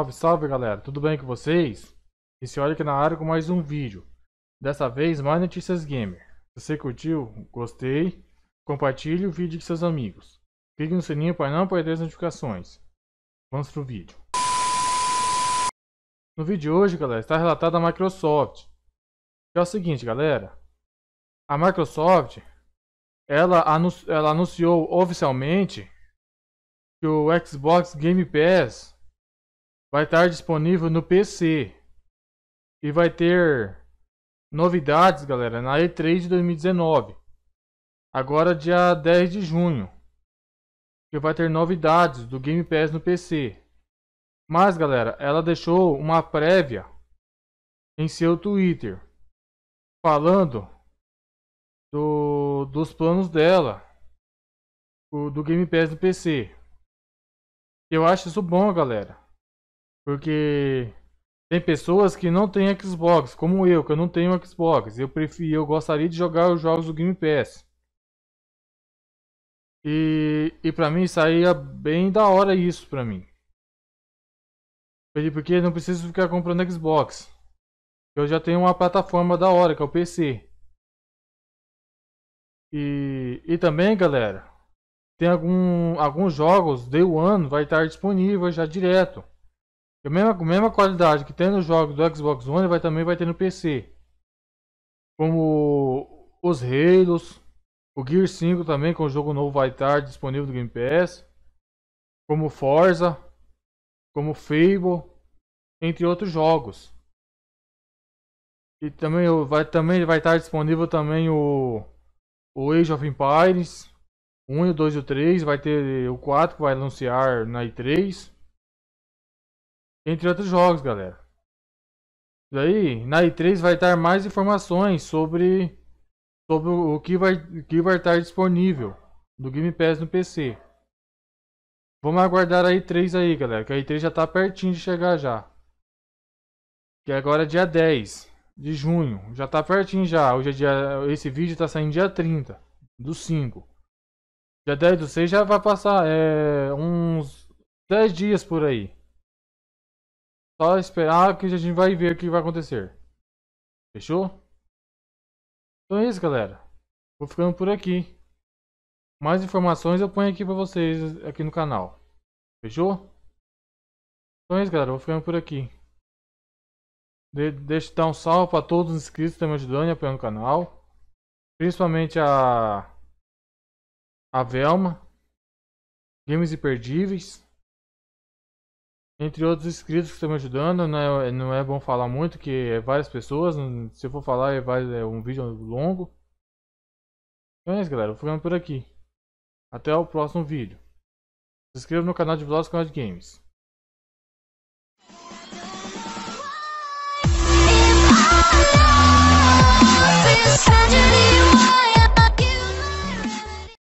Salve, salve galera, tudo bem com vocês? E se olha aqui na área com mais um vídeo. Dessa vez, mais notícias gamer. Se você curtiu, gostei, compartilhe o vídeo com seus amigos. Clique no sininho para não perder as notificações. Vamos pro vídeo. No vídeo de hoje, galera, está relatado a Microsoft. Que é o seguinte, galera. A Microsoft, ela, anu ela anunciou oficialmente que o Xbox Game Pass vai estar disponível no PC. E vai ter novidades, galera, na E3 de 2019. Agora dia 10 de junho. Que vai ter novidades do Game Pass no PC. Mas, galera, ela deixou uma prévia em seu Twitter falando do, dos planos dela do Game Pass no PC. Eu acho isso bom, galera. Porque tem pessoas que não têm Xbox, como eu, que eu não tenho Xbox. Eu prefiro, eu gostaria de jogar os jogos do Game Pass. E, e pra mim saía bem da hora isso pra mim. Porque não preciso ficar comprando Xbox. Eu já tenho uma plataforma da hora, que é o PC. E, e também, galera, tem algum, alguns jogos, Day One, vai estar disponível já direto. A mesma, mesma qualidade que tem nos jogos do Xbox One vai, também vai ter no PC. Como os Halos, o Gear 5 também, com é o jogo novo vai estar disponível no Game Pass. Como Forza, como Fable, entre outros jogos. E também vai, também vai estar disponível também o, o Age of Empires 1, o 2 e 3. Vai ter o 4 que vai anunciar na E3 entre outros jogos, galera. E aí, na E3 vai estar mais informações sobre, sobre o que vai, que vai estar disponível do Game Pass no PC. Vamos aguardar a E3 aí, galera, que a E3 já tá pertinho de chegar já. Que agora é dia 10 de junho, já tá pertinho já. Hoje é dia, esse vídeo tá saindo dia 30 do 5. Dia 10 do 6 já vai passar é, uns 10 dias por aí. Só esperar que a gente vai ver o que vai acontecer. Fechou? Então é isso, galera. Vou ficando por aqui. Mais informações eu ponho aqui pra vocês aqui no canal. Fechou? Então é isso, galera. Vou ficando por aqui. De deixa eu dar um salve para todos os inscritos que estão me ajudando e apoiando o canal. Principalmente a... A Velma. Games Imperdíveis. Entre outros inscritos que estão me ajudando, né? não é bom falar muito, que é várias pessoas. Se eu for falar, é, vários, é um vídeo longo. Então é isso, galera. vou ficando por aqui. Até o próximo vídeo. Se inscreva no canal de Vlogs Canal de Games.